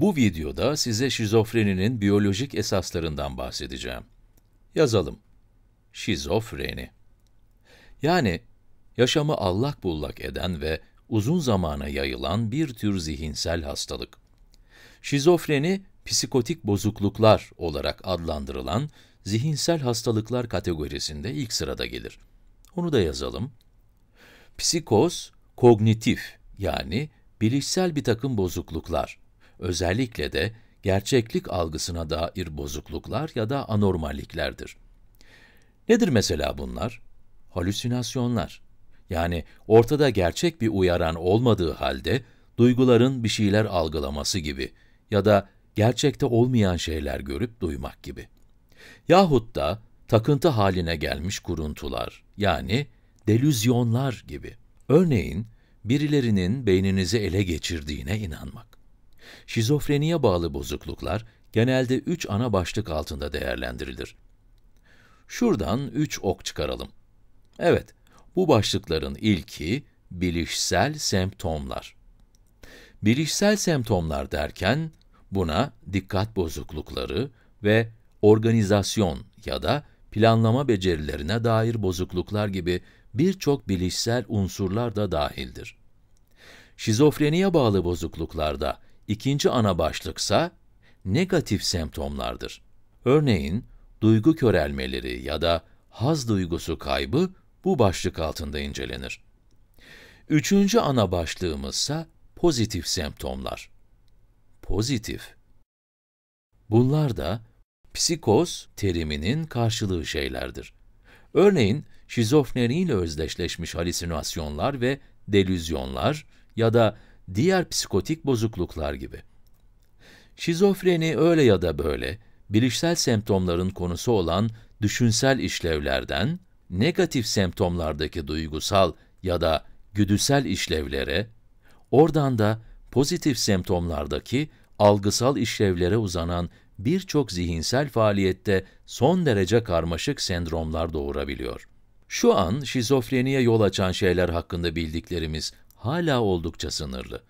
Bu videoda size şizofreninin biyolojik esaslarından bahsedeceğim. Yazalım. Şizofreni. Yani, yaşamı allak bullak eden ve uzun zamana yayılan bir tür zihinsel hastalık. Şizofreni, psikotik bozukluklar olarak adlandırılan zihinsel hastalıklar kategorisinde ilk sırada gelir. Onu da yazalım. Psikoz, kognitif yani bilişsel bir takım bozukluklar özellikle de gerçeklik algısına dair bozukluklar ya da anormalliklerdir. Nedir mesela bunlar? Halüsinasyonlar. Yani ortada gerçek bir uyaran olmadığı halde duyguların bir şeyler algılaması gibi ya da gerçekte olmayan şeyler görüp duymak gibi. Yahut da takıntı haline gelmiş kuruntular yani delüzyonlar gibi. Örneğin birilerinin beyninizi ele geçirdiğine inanmak. Şizofreniye bağlı bozukluklar genelde üç ana başlık altında değerlendirilir. Şuradan üç ok çıkaralım. Evet, bu başlıkların ilki bilişsel semptomlar. Bilişsel semptomlar derken buna dikkat bozuklukları ve organizasyon ya da planlama becerilerine dair bozukluklar gibi birçok bilişsel unsurlar da dahildir. Şizofreniye bağlı bozukluklarda İkinci ana başlıksa negatif semptomlardır. Örneğin duygu körelmeleri ya da haz duygusu kaybı bu başlık altında incelenir. Üçüncü ana başlığımızsa pozitif semptomlar. Pozitif. Bunlar da psikoz teriminin karşılığı şeylerdir. Örneğin şizofreniyle özdeşleşmiş halüsinasyonlar ve delüzyonlar ya da diğer psikotik bozukluklar gibi. Şizofreni öyle ya da böyle, bilişsel semptomların konusu olan düşünsel işlevlerden, negatif semptomlardaki duygusal ya da güdüsel işlevlere, oradan da pozitif semptomlardaki algısal işlevlere uzanan birçok zihinsel faaliyette son derece karmaşık sendromlar doğurabiliyor. Şu an şizofreniye yol açan şeyler hakkında bildiklerimiz hala oldukça sınırlı.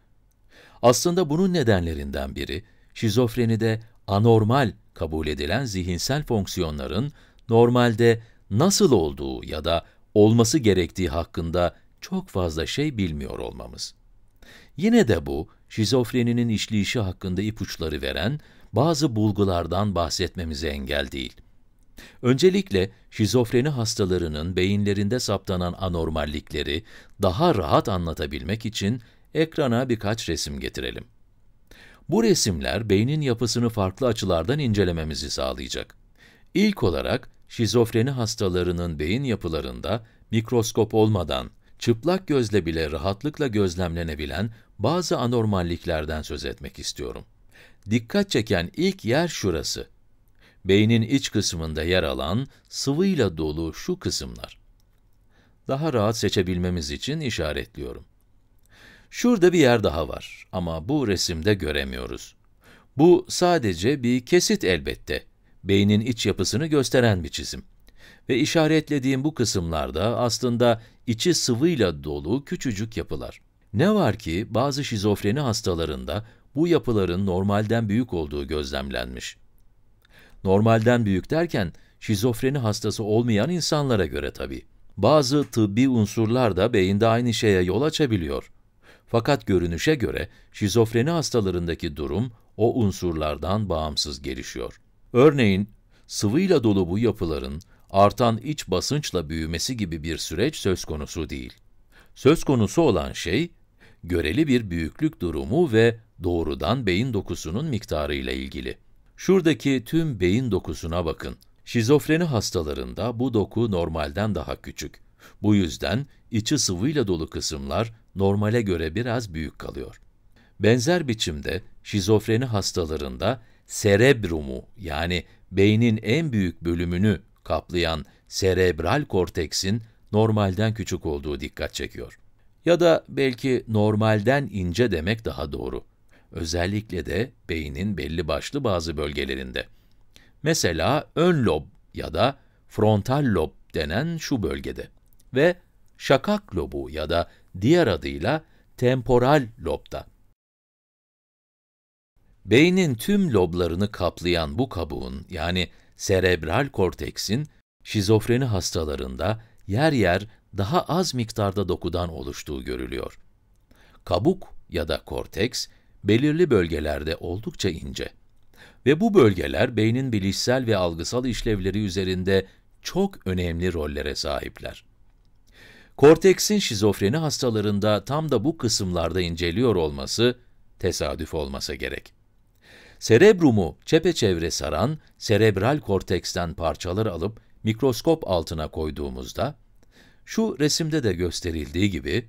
Aslında bunun nedenlerinden biri, şizofrenide anormal kabul edilen zihinsel fonksiyonların normalde nasıl olduğu ya da olması gerektiği hakkında çok fazla şey bilmiyor olmamız. Yine de bu, şizofreninin işleyişi hakkında ipuçları veren bazı bulgulardan bahsetmemize engel değil. Öncelikle şizofreni hastalarının beyinlerinde saptanan anormallikleri daha rahat anlatabilmek için ekrana birkaç resim getirelim. Bu resimler beynin yapısını farklı açılardan incelememizi sağlayacak. İlk olarak şizofreni hastalarının beyin yapılarında mikroskop olmadan çıplak gözle bile rahatlıkla gözlemlenebilen bazı anormalliklerden söz etmek istiyorum. Dikkat çeken ilk yer şurası beynin iç kısmında yer alan sıvıyla dolu şu kısımlar. Daha rahat seçebilmemiz için işaretliyorum. Şurada bir yer daha var ama bu resimde göremiyoruz. Bu sadece bir kesit elbette. Beynin iç yapısını gösteren bir çizim. Ve işaretlediğim bu kısımlarda aslında içi sıvıyla dolu küçücük yapılar. Ne var ki bazı şizofreni hastalarında bu yapıların normalden büyük olduğu gözlemlenmiş. Normalden büyük derken şizofreni hastası olmayan insanlara göre tabii. Bazı tıbbi unsurlar da beyinde aynı şeye yol açabiliyor. Fakat görünüşe göre şizofreni hastalarındaki durum o unsurlardan bağımsız gelişiyor. Örneğin sıvıyla dolu bu yapıların artan iç basınçla büyümesi gibi bir süreç söz konusu değil. Söz konusu olan şey, göreli bir büyüklük durumu ve doğrudan beyin dokusunun miktarı ile ilgili. Şuradaki tüm beyin dokusuna bakın. Şizofreni hastalarında bu doku normalden daha küçük. Bu yüzden içi sıvıyla dolu kısımlar normale göre biraz büyük kalıyor. Benzer biçimde şizofreni hastalarında serebrumu yani beynin en büyük bölümünü kaplayan serebral korteksin normalden küçük olduğu dikkat çekiyor. Ya da belki normalden ince demek daha doğru. Özellikle de beynin belli başlı bazı bölgelerinde. Mesela ön lob ya da frontal lob denen şu bölgede ve şakak lobu ya da diğer adıyla temporal lobda. Beynin tüm loblarını kaplayan bu kabuğun yani serebral korteksin şizofreni hastalarında yer yer daha az miktarda dokudan oluştuğu görülüyor. Kabuk ya da korteks belirli bölgelerde oldukça ince. Ve bu bölgeler beynin bilişsel ve algısal işlevleri üzerinde çok önemli rollere sahipler. Korteksin şizofreni hastalarında tam da bu kısımlarda inceliyor olması tesadüf olmasa gerek. Serebrumu çepeçevre saran serebral korteksten parçalar alıp mikroskop altına koyduğumuzda, şu resimde de gösterildiği gibi,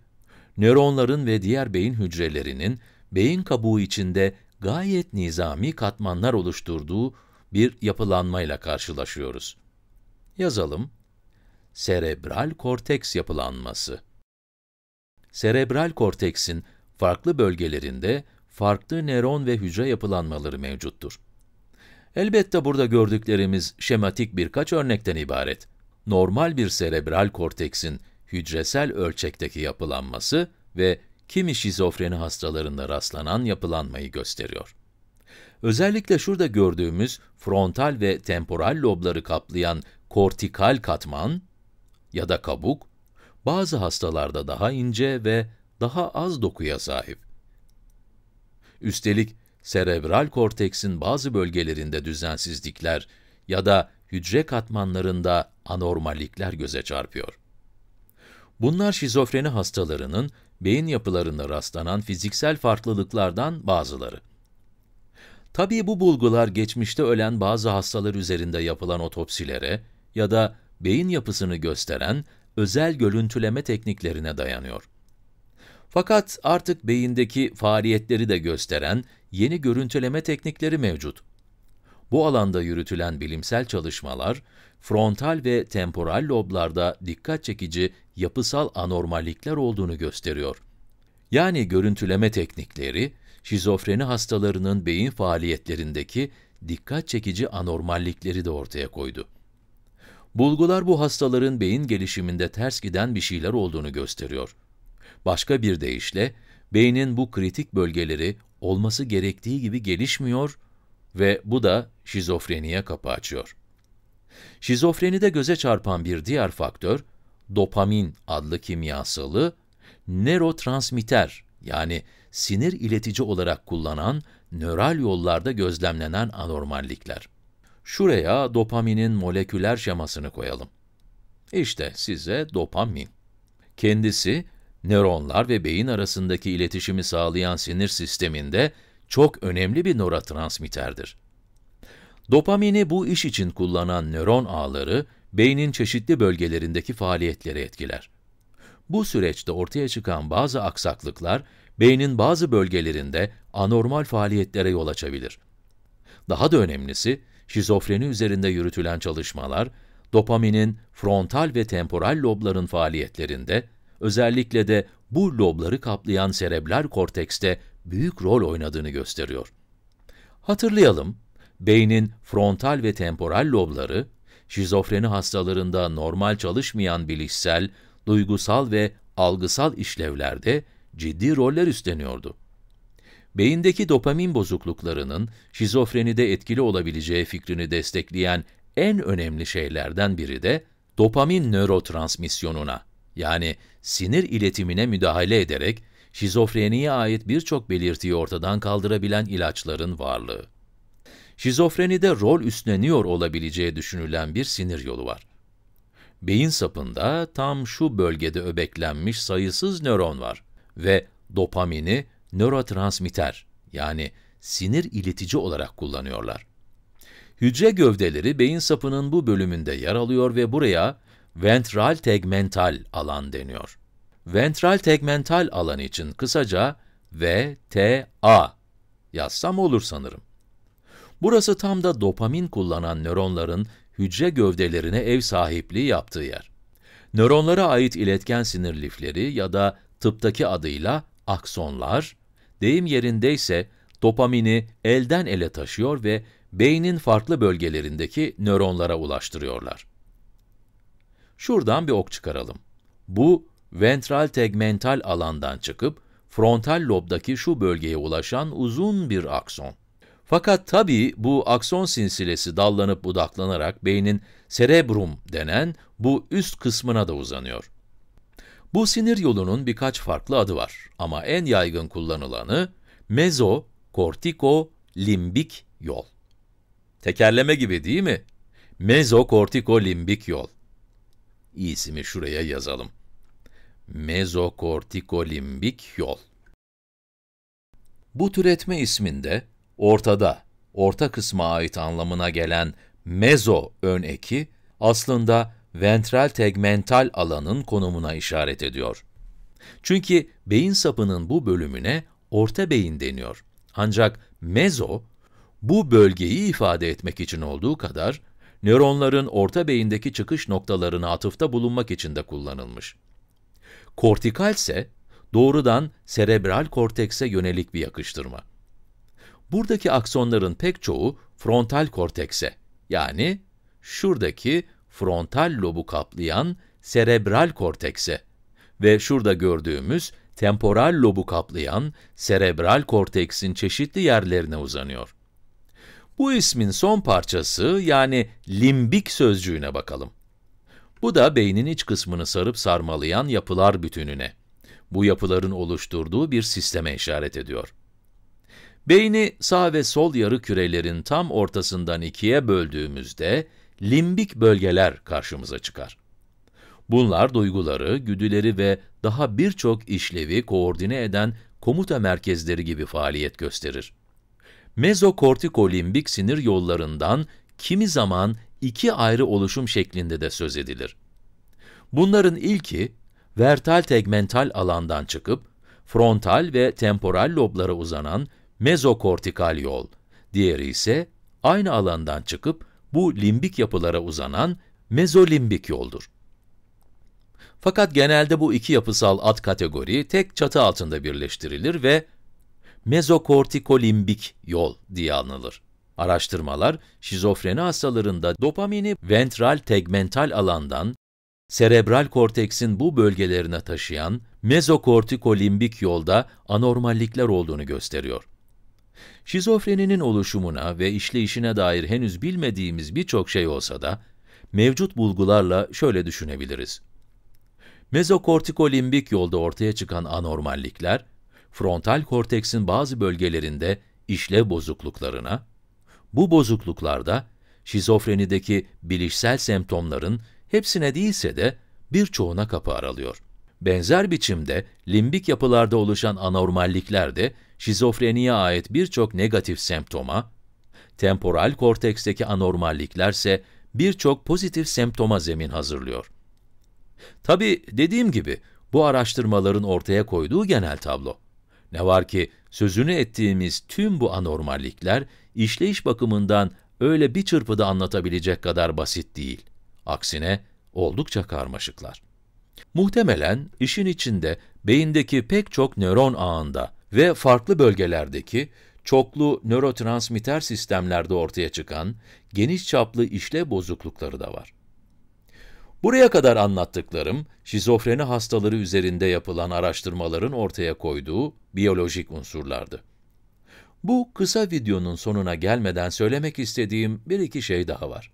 nöronların ve diğer beyin hücrelerinin beyin kabuğu içinde gayet nizami katmanlar oluşturduğu bir yapılanmayla karşılaşıyoruz. Yazalım. Serebral korteks yapılanması. Serebral korteksin farklı bölgelerinde farklı nöron ve hücre yapılanmaları mevcuttur. Elbette burada gördüklerimiz şematik birkaç örnekten ibaret. Normal bir serebral korteksin hücresel ölçekteki yapılanması ve kimi şizofreni hastalarında rastlanan yapılanmayı gösteriyor. Özellikle şurada gördüğümüz frontal ve temporal lobları kaplayan kortikal katman ya da kabuk, bazı hastalarda daha ince ve daha az dokuya sahip. Üstelik serebral korteksin bazı bölgelerinde düzensizlikler ya da hücre katmanlarında anormallikler göze çarpıyor. Bunlar şizofreni hastalarının beyin yapılarında rastlanan fiziksel farklılıklardan bazıları. Tabii bu bulgular geçmişte ölen bazı hastalar üzerinde yapılan otopsilere ya da beyin yapısını gösteren özel görüntüleme tekniklerine dayanıyor. Fakat artık beyindeki faaliyetleri de gösteren yeni görüntüleme teknikleri mevcut. Bu alanda yürütülen bilimsel çalışmalar, frontal ve temporal loblarda dikkat çekici yapısal anormallikler olduğunu gösteriyor. Yani görüntüleme teknikleri, şizofreni hastalarının beyin faaliyetlerindeki dikkat çekici anormallikleri de ortaya koydu. Bulgular bu hastaların beyin gelişiminde ters giden bir şeyler olduğunu gösteriyor. Başka bir deyişle, beynin bu kritik bölgeleri olması gerektiği gibi gelişmiyor ve bu da şizofreniye kapı açıyor. Şizofrenide göze çarpan bir diğer faktör, dopamin adlı kimyasalı, nörotransmitter yani sinir iletici olarak kullanan nöral yollarda gözlemlenen anormallikler. Şuraya dopaminin moleküler şemasını koyalım. İşte size dopamin. Kendisi, nöronlar ve beyin arasındaki iletişimi sağlayan sinir sisteminde çok önemli bir nörotransmitterdir. Dopamini bu iş için kullanan nöron ağları, beynin çeşitli bölgelerindeki faaliyetleri etkiler. Bu süreçte ortaya çıkan bazı aksaklıklar, beynin bazı bölgelerinde anormal faaliyetlere yol açabilir. Daha da önemlisi, şizofreni üzerinde yürütülen çalışmalar, dopaminin frontal ve temporal lobların faaliyetlerinde, özellikle de bu lobları kaplayan serebral kortekste büyük rol oynadığını gösteriyor. Hatırlayalım, beynin frontal ve temporal lobları, şizofreni hastalarında normal çalışmayan bilişsel, duygusal ve algısal işlevlerde ciddi roller üstleniyordu. Beyindeki dopamin bozukluklarının şizofrenide etkili olabileceği fikrini destekleyen en önemli şeylerden biri de dopamin nörotransmisyonuna yani sinir iletimine müdahale ederek şizofreniye ait birçok belirtiyi ortadan kaldırabilen ilaçların varlığı. Şizofrenide rol üstleniyor olabileceği düşünülen bir sinir yolu var. Beyin sapında tam şu bölgede öbeklenmiş sayısız nöron var ve dopamini nörotransmitter yani sinir iletici olarak kullanıyorlar. Hücre gövdeleri beyin sapının bu bölümünde yer alıyor ve buraya ventral tegmental alan deniyor. Ventral tegmental alan için kısaca VTA yazsam olur sanırım. Burası tam da dopamin kullanan nöronların hücre gövdelerine ev sahipliği yaptığı yer. Nöronlara ait iletken sinir lifleri ya da tıptaki adıyla aksonlar, deyim yerindeyse dopamini elden ele taşıyor ve beynin farklı bölgelerindeki nöronlara ulaştırıyorlar. Şuradan bir ok çıkaralım. Bu ventral tegmental alandan çıkıp frontal lobdaki şu bölgeye ulaşan uzun bir akson. Fakat tabii bu akson sinsilesi dallanıp budaklanarak beynin cerebrum denen bu üst kısmına da uzanıyor. Bu sinir yolunun birkaç farklı adı var ama en yaygın kullanılanı mezo, yol. Tekerleme gibi değil mi? Mezokortiko yol. İsimi şuraya yazalım mezokortikolimbik yol. Bu türetme isminde ortada, orta kısma ait anlamına gelen mezo ön eki aslında ventral tegmental alanın konumuna işaret ediyor. Çünkü beyin sapının bu bölümüne orta beyin deniyor. Ancak mezo, bu bölgeyi ifade etmek için olduğu kadar, nöronların orta beyindeki çıkış noktalarına atıfta bulunmak için de kullanılmış. Kortikal ise doğrudan serebral kortekse yönelik bir yakıştırma. Buradaki aksonların pek çoğu frontal kortekse, yani şuradaki frontal lobu kaplayan serebral kortekse ve şurada gördüğümüz temporal lobu kaplayan serebral korteksin çeşitli yerlerine uzanıyor. Bu ismin son parçası yani limbik sözcüğüne bakalım. Bu da beynin iç kısmını sarıp sarmalayan yapılar bütününe. Bu yapıların oluşturduğu bir sisteme işaret ediyor. Beyni sağ ve sol yarı kürelerin tam ortasından ikiye böldüğümüzde limbik bölgeler karşımıza çıkar. Bunlar duyguları, güdüleri ve daha birçok işlevi koordine eden komuta merkezleri gibi faaliyet gösterir. Mezokortikolimbik sinir yollarından kimi zaman iki ayrı oluşum şeklinde de söz edilir. Bunların ilki, vertal tegmental alandan çıkıp, frontal ve temporal loblara uzanan mezokortikal yol, diğeri ise aynı alandan çıkıp bu limbik yapılara uzanan mezolimbik yoldur. Fakat genelde bu iki yapısal alt kategori tek çatı altında birleştirilir ve mezokortikolimbik yol diye anılır. Araştırmalar, şizofreni hastalarında dopamini ventral tegmental alandan, serebral korteksin bu bölgelerine taşıyan mezokortikolimbik yolda anormallikler olduğunu gösteriyor. Şizofreninin oluşumuna ve işleyişine dair henüz bilmediğimiz birçok şey olsa da, mevcut bulgularla şöyle düşünebiliriz. Mezokortikolimbik yolda ortaya çıkan anormallikler, frontal korteksin bazı bölgelerinde işlev bozukluklarına, bu bozukluklarda, şizofrenideki bilişsel semptomların hepsine değilse de birçoğuna kapı aralıyor. Benzer biçimde limbik yapılarda oluşan anormallikler de şizofreniye ait birçok negatif semptoma, temporal korteksteki anormalliklerse birçok pozitif semptoma zemin hazırlıyor. Tabi dediğim gibi bu araştırmaların ortaya koyduğu genel tablo. Ne var ki Sözünü ettiğimiz tüm bu anormallikler işleyiş bakımından öyle bir çırpıda anlatabilecek kadar basit değil. Aksine oldukça karmaşıklar. Muhtemelen işin içinde beyindeki pek çok nöron ağında ve farklı bölgelerdeki çoklu nörotransmitter sistemlerde ortaya çıkan geniş çaplı işle bozuklukları da var. Buraya kadar anlattıklarım, şizofreni hastaları üzerinde yapılan araştırmaların ortaya koyduğu biyolojik unsurlardı. Bu kısa videonun sonuna gelmeden söylemek istediğim bir iki şey daha var.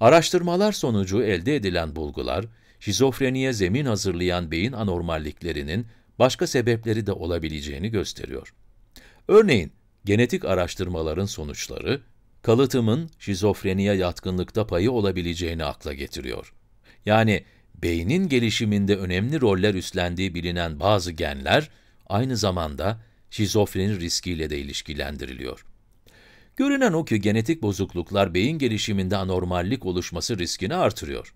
Araştırmalar sonucu elde edilen bulgular, şizofreniye zemin hazırlayan beyin anormalliklerinin başka sebepleri de olabileceğini gösteriyor. Örneğin, genetik araştırmaların sonuçları, kalıtımın şizofreniye yatkınlıkta payı olabileceğini akla getiriyor yani beynin gelişiminde önemli roller üstlendiği bilinen bazı genler, aynı zamanda şizofreni riskiyle de ilişkilendiriliyor. Görünen o ki genetik bozukluklar beyin gelişiminde anormallik oluşması riskini artırıyor.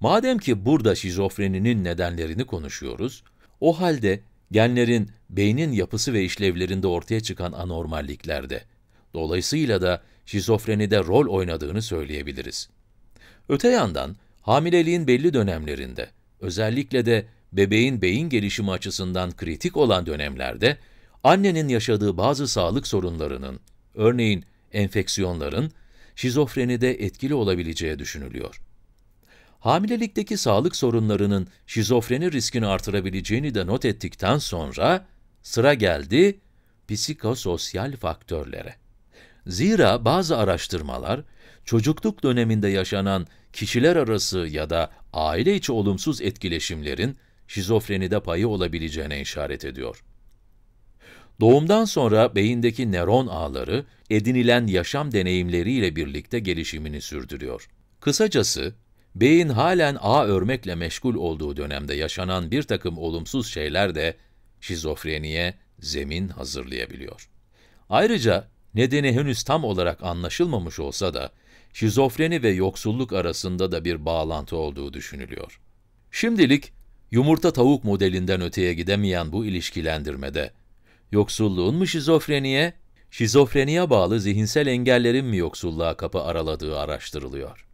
Madem ki burada şizofreninin nedenlerini konuşuyoruz, o halde genlerin beynin yapısı ve işlevlerinde ortaya çıkan anormalliklerde, dolayısıyla da şizofrenide rol oynadığını söyleyebiliriz. Öte yandan, Hamileliğin belli dönemlerinde, özellikle de bebeğin beyin gelişimi açısından kritik olan dönemlerde, annenin yaşadığı bazı sağlık sorunlarının, örneğin enfeksiyonların, şizofrenide etkili olabileceği düşünülüyor. Hamilelikteki sağlık sorunlarının şizofreni riskini artırabileceğini de not ettikten sonra, sıra geldi psikososyal faktörlere. Zira bazı araştırmalar, çocukluk döneminde yaşanan kişiler arası ya da aile içi olumsuz etkileşimlerin şizofrenide payı olabileceğine işaret ediyor. Doğumdan sonra beyindeki nöron ağları edinilen yaşam deneyimleriyle birlikte gelişimini sürdürüyor. Kısacası, beyin halen ağ örmekle meşgul olduğu dönemde yaşanan bir takım olumsuz şeyler de şizofreniye zemin hazırlayabiliyor. Ayrıca nedeni henüz tam olarak anlaşılmamış olsa da, şizofreni ve yoksulluk arasında da bir bağlantı olduğu düşünülüyor. Şimdilik yumurta tavuk modelinden öteye gidemeyen bu ilişkilendirmede yoksulluğun mu şizofreniye, şizofreniye bağlı zihinsel engellerin mi yoksulluğa kapı araladığı araştırılıyor.